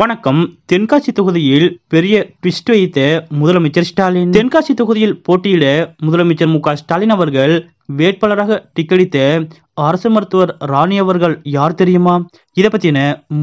வணக்கம் தென்காசி தொகுதியில் பெரிய ட்விஸ்ட் வைத்த முதலமைச்சர் ஸ்டாலின் தென்காசி தொகுதியில் போட்டியிட முதலமைச்சர் மு ஸ்டாலின் அவர்கள் வேட்பாளராக டிக்கெடித்த அரசு மருத்துவர் ராணி அவர்கள் யார் தெரியுமா இதை பத்தின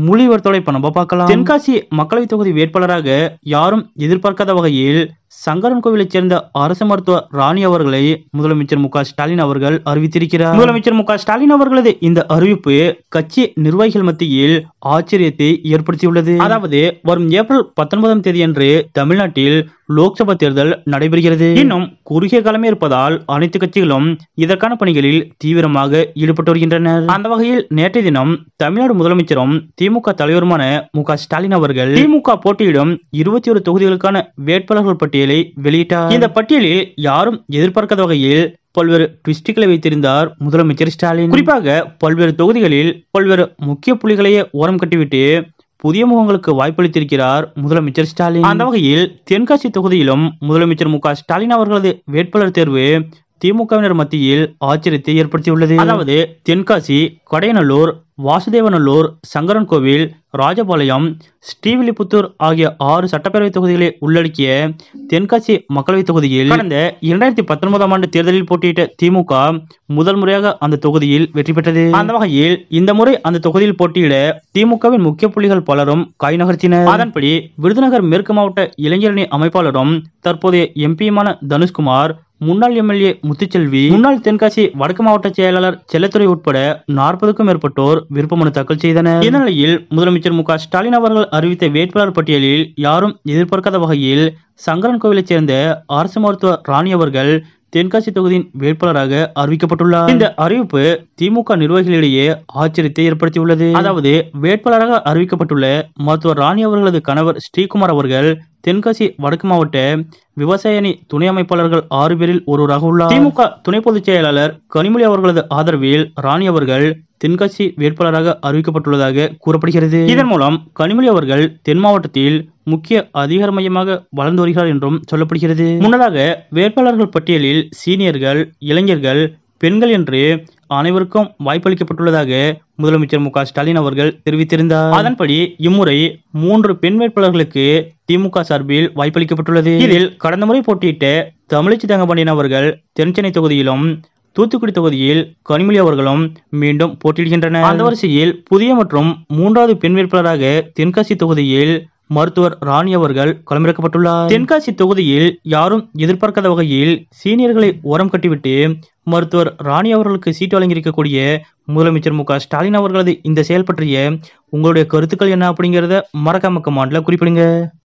மொழிவர்த்தோட இப்ப நம்ம பார்க்கலாம் தென்காசி மக்களவைத் தொகுதி வேட்பாளராக யாரும் எதிர்பார்க்காத வகையில் சங்கரன் கோவிலைச் சேர்ந்த அரசு மருத்துவ ராணி அவர்களை முதலமைச்சர் மு ஸ்டாலின் அவர்கள் அறிவித்திருக்கிறார் முதலமைச்சர் மு ஸ்டாலின் அவர்களது இந்த அறிவிப்பு கட்சி நிர்வாகிகள் மத்தியில் ஆச்சரியத்தை ஏற்படுத்தியுள்ளது அதாவது வரும் ஏப்ரல் பத்தொன்பதாம் தேதியன்று தமிழ்நாட்டில் லோக்சபா தேர்தல் நடைபெறுகிறது இன்னும் குறுகிய காலமே இருப்பதால் அனைத்து கட்சிகளும் இதற்கான பணிகளில் தீவிரமாக ஈடுபட்டு வருகின்றனர் அந்த வகையில் நேற்றைய தினம் தமிழ்நாடு முதலமைச்சரும் திமுக தலைவருமான மு ஸ்டாலின் அவர்கள் திமுக போட்டியிடும் இருபத்தி ஒரு தொகுதிகளுக்கான வேட்பாளர்கள் பட்டியலை வெளியிட்டார் இந்த பட்டியலில் யாரும் எதிர்பார்க்காத வகையில் பல்வேறு ட்விஸ்டுகளை வைத்திருந்தார் முதலமைச்சர் ஸ்டாலின் குறிப்பாக பல்வேறு தொகுதிகளில் பல்வேறு முக்கிய புள்ளிகளையே ஓரம் கட்டிவிட்டு புதிய முகங்களுக்கு வாய்ப்பளித்திருக்கிறார் முதலமைச்சர் ஸ்டாலின் அந்த வகையில் தென்காசி தொகுதியிலும் முதலமைச்சர் மு ஸ்டாலின் அவர்களது வேட்பாளர் தேர்வு திமுகவினர் மத்தியில் ஆச்சரியத்தை ஏற்படுத்தியுள்ளது அதாவது தென்காசி கடையநல்லூர் வாசுதேவநல்லூர் கோவில் ராஜபாளையம் ஸ்ரீவில்லிபுத்தூர் ஆகிய ஆறு சட்டப்பேரவை தொகுதிகளை உள்ளடக்கிய தென்காசி மக்களவைத் தொகுதியில் கடந்த இரண்டாயிரத்தி பத்தொன்பதாம் ஆண்டு தேர்தலில் போட்டியிட்ட திமுக முதல் முறையாக அந்த தொகுதியில் வெற்றி பெற்றது அந்த வகையில் இந்த முறை அந்த தொகுதியில் போட்டியிட திமுகவின் முக்கிய புள்ளிகள் பலரும் காய் நகர்த்தினர் அதன்படி விருதுநகர் மேற்கு மாவட்ட இளைஞரணி அமைப்பாளரும் தற்போதைய எம்பியுமான தனுஷ்குமார் முன்னாள் எம்எல்ஏ முத்துச்செல்வி முன்னாள் தென்காசி வடக்கு மாவட்ட செயலாளர் செல்லத்துறை உட்பட நாற்பதுக்கும் மேற்பட்டோர் விருப்பமனு தாக்கல் செய்தனர் இந்நிலையில் முதலமைச்சர் மு ஸ்டாலின் அவர்கள் அறிவித்த வேட்பாளர் பட்டியலில் யாரும் எதிர்பார்க்காத வகையில் சங்கரன் கோவிலைச் சேர்ந்த அரசு மருத்துவர் ராணி அவர்கள் தென்காசி தொகுதியின் வேட்பாளராக அறிவிக்கப்பட்டுள்ளார் இந்த அறிவிப்பு திமுக நிர்வாகிகளிடையே ஆச்சரியத்தை ஏற்படுத்தியுள்ளது அதாவது வேட்பாளராக அறிவிக்கப்பட்டுள்ள மருத்துவர் ராணி அவர்களது கணவர் ஸ்ரீகுமார் அவர்கள் தென்காசி வடக்கு மாவட்ட விவசாய அணி துணை அமைப்பாளர்கள் ஆறு பேரில் ஒருவராக உள்ளார் திமுக துணை பொதுச் செயலாளர் கனிமொழி அவர்களது ஆதரவில் ராணி அவர்கள் தென்காசி வேட்பாளராக அறிவிக்கப்பட்டுள்ளதாக கூறப்படுகிறது இதன் மூலம் கனிமொழி அவர்கள் தென் மாவட்டத்தில் முக்கிய அதிகார மையமாக வளர்ந்து வருகிறார் என்றும் சொல்லப்படுகிறது முன்னதாக வேட்பாளர்கள் பட்டியலில் சீனியர்கள் இளைஞர்கள் பெண்கள் என்று அனைவருக்கும் வாய்ப்பளிக்கப்பட்டுள்ளதாக முதலமைச்சர் மு ஸ்டாலின் அவர்கள் தெரிவித்திருந்தார் அதன்படி இம்முறை மூன்று பெண் வேட்பாளர்களுக்கு திமுக சார்பில் வாய்ப்பளிக்கப்பட்டுள்ளது இதில் கடந்த முறை போட்டியிட்ட தமிழச்சி தங்கபாண்டியன் அவர்கள் தென்சென்னை தொகுதியிலும் தூத்துக்குடி தொகுதியில் கனிமொழி அவர்களும் மீண்டும் போட்டியிடுகின்றனர் அந்த வரிசையில் புதிய மற்றும் மூன்றாவது பெண் வேட்பாளராக தென்காசி தொகுதியில் மருத்துவர் ராணி அவர்கள் களமிறக்கப்பட்டுள்ளார் தென்காசி தொகுதியில் யாரும் எதிர்பார்க்காத வகையில் சீனியர்களை ஓரம் கட்டிவிட்டு மருத்துவர் ராணி அவர்களுக்கு சீட்டு வழங்கியிருக்கக்கூடிய முதலமைச்சர் மு ஸ்டாலின் அவர்களது இந்த செயல் பற்றிய உங்களுடைய கருத்துக்கள் என்ன அப்படிங்கறத மறக்காம கமாண்டில் குறிப்பிடுங்க